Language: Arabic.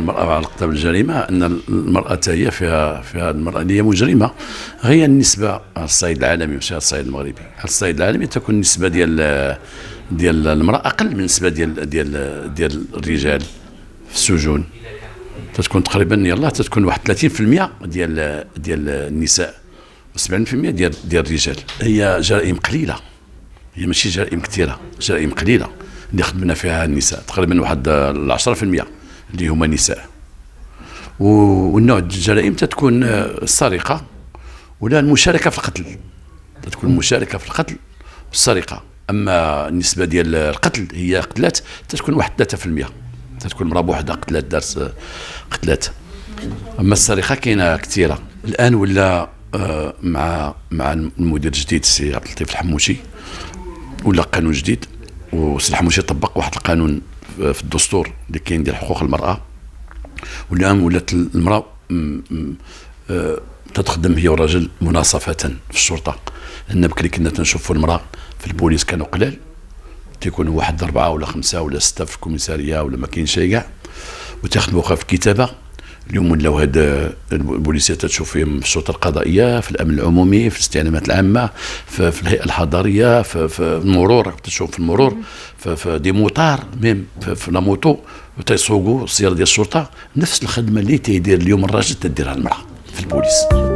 المرأة علاقة بالجريمة أن المرأة هي فيها فيها المرأة اللي هي مجرمة هي النسبة على الصعيد العالمي ماشي على الصعيد المغربي على الصعيد العالمي تكون النسبة ديال ديال المرأة أقل من النسبة ديال ديال ديال الرجال في السجون تتكون تقريبا يلا تتكون واحد 30% ديال ديال النساء و 70% ديال ديال الرجال هي جرائم قليله هي ماشي جرائم كثيره جرائم قليله اللي خدمنا فيها النساء تقريبا واحد 10% اللي هما نساء والنوع الجرائم تتكون آه، السرقه ولا المشاركه في القتل تتكون المشاركه في القتل والسرقه اما النسبه ديال القتل هي قتلات تتكون واحد 3% تتكون مرا بوحدها قتلات دارت آه، قتلات اما السرقه كاينه كثيره الان ولا آه، مع مع المدير الجديد السي عبد اللطيف الحموشي ولا قانون جديد وصلاح منشي طبق واحد القانون في الدستور اللي كاين ديال حقوق المراه والان ولات المراه آه، تتخدم هي والراجل مناصفه في الشرطه لان بكري كنا تنشوفوا المراه في البوليس كانوا قلال تيكونوا واحد اربعه ولا خمسه ولا سته في الكوميساريه ولا ما كاينش كاع وتخدموا في الكتابه اليوم ولاو هاد البوليسيات تشوف فيهم في الشرطه القضائيه في الامن العمومي في الاستعلامات العامه في, في الهيئه الحضريه في, في المرور تشوف في المرور في, في دي موطار ميم في, في لاموطو تيسوقوا السياره ديال الشرطه نفس الخدمه اللي تيدير اليوم الراجل تديرها المراه في البوليس